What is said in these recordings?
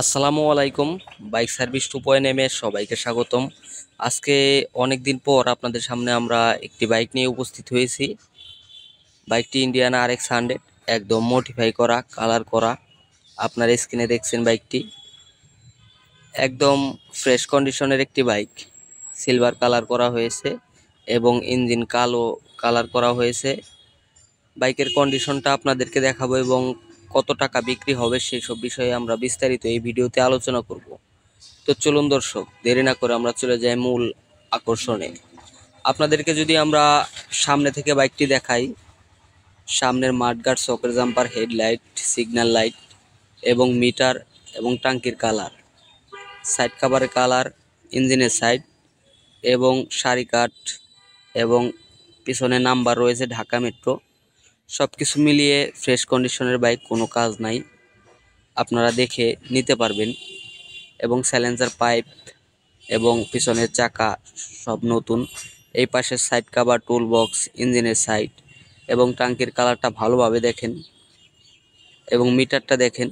আসসালামু আলাইকুম bike service two point M সবাইকে স্বাগতম আজকে অনেক দিন পর আপনাদের সামনে আমরা একটি বাইক নিয়ে উপস্থিত হয়েছি বাইকটি ইন্ডিয়ান আর এক্স হান্ড্রেড একদম মডিফাই করা কালার করা আপনার স্ক্রিনে দেখছেন বাইকটি একদম ফ্রেশ কন্ডিশনের একটি বাইক সিলভার কালার করা হয়েছে এবং ইঞ্জিন কালো কালার করা হয়েছে বাইকের কন্ডিশনটা আপনাদেরকে দেখাবো এবং কত টাকা বিক্রি হবে সেই সব বিষয়ে আমরা বিস্তারিত এই ভিডিওতে আলোচনা করব তো চলুন দর্শক দেরি না করে আমরা চলে যাই মূল আকর্ষণে আপনাদেরকে যদি আমরা সামনে থেকে বাইকটি দেখাই সামনের মাঠগার্ড সকের জাম্পার হেডলাইট সিগন্যাল লাইট এবং মিটার এবং টাঙ্কির কালার সাইড কাভারের কালার ইঞ্জিনের সাইড এবং সারি কাঠ এবং পিছনে নাম্বার রয়েছে ঢাকা মেট্রো সব কিছু মিলিয়ে ফ্রেশ কন্ডিশনের বাইক কোনো কাজ নাই আপনারা দেখে নিতে পারবেন এবং স্যালেঞ্জার পাইপ এবং পিছনের চাকা সব নতুন এই পাশের সাইড কাভার টুল বক্স ইঞ্জিনের সাইড এবং ট্যাঙ্কির কালারটা ভালোভাবে দেখেন এবং মিটারটা দেখেন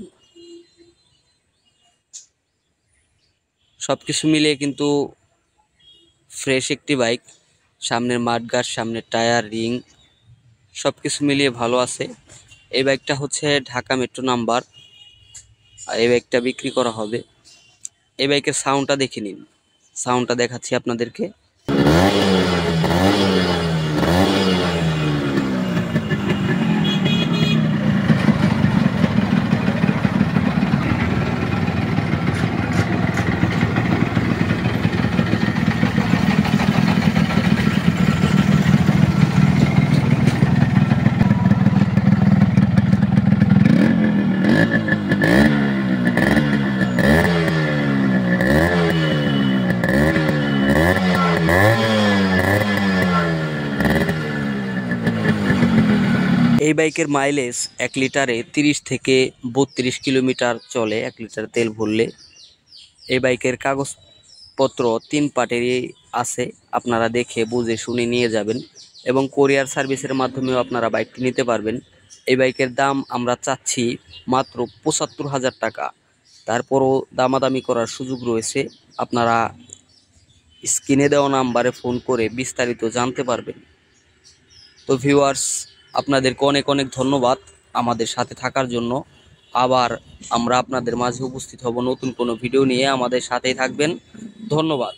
সব কিছু মিলিয়ে কিন্তু ফ্রেশ একটি বাইক সামনের মাঠগার সামনের টায়ার রিং সব কিছু মিলিয়ে ভালো আছে এই বাইকটা হচ্ছে ঢাকা মেট্রো নাম্বার আর এই বাইকটা বিক্রি করা হবে এই বাইকের সাউন্ডটা দেখে নিন সাউন্ডটা দেখাচ্ছি আপনাদেরকে এই বাইকের মাইলেজ এক লিটারে 30 থেকে বত্রিশ কিলোমিটার চলে এক লিটার তেল ভরলে এই বাইকের কাগজপত্র তিন পার্টেরই আছে আপনারা দেখে বুঝে শুনে নিয়ে যাবেন এবং কোরিয়ার সার্ভিসের মাধ্যমেও আপনারা বাইকটি নিতে পারবেন এই বাইকের দাম আমরা চাচ্ছি মাত্র পঁচাত্তর হাজার টাকা তারপরও দামাদামি করার সুযোগ রয়েছে আপনারা স্ক্রিনে দেওয়া নাম্বারে ফোন করে বিস্তারিত জানতে পারবেন তো ভিউয়ার্স আপনাদেরকে অনেক অনেক ধন্যবাদ আমাদের সাথে থাকার জন্য আবার আমরা আপনাদের মাঝে উপস্থিত হব নতুন কোনো ভিডিও নিয়ে আমাদের সাথেই থাকবেন ধন্যবাদ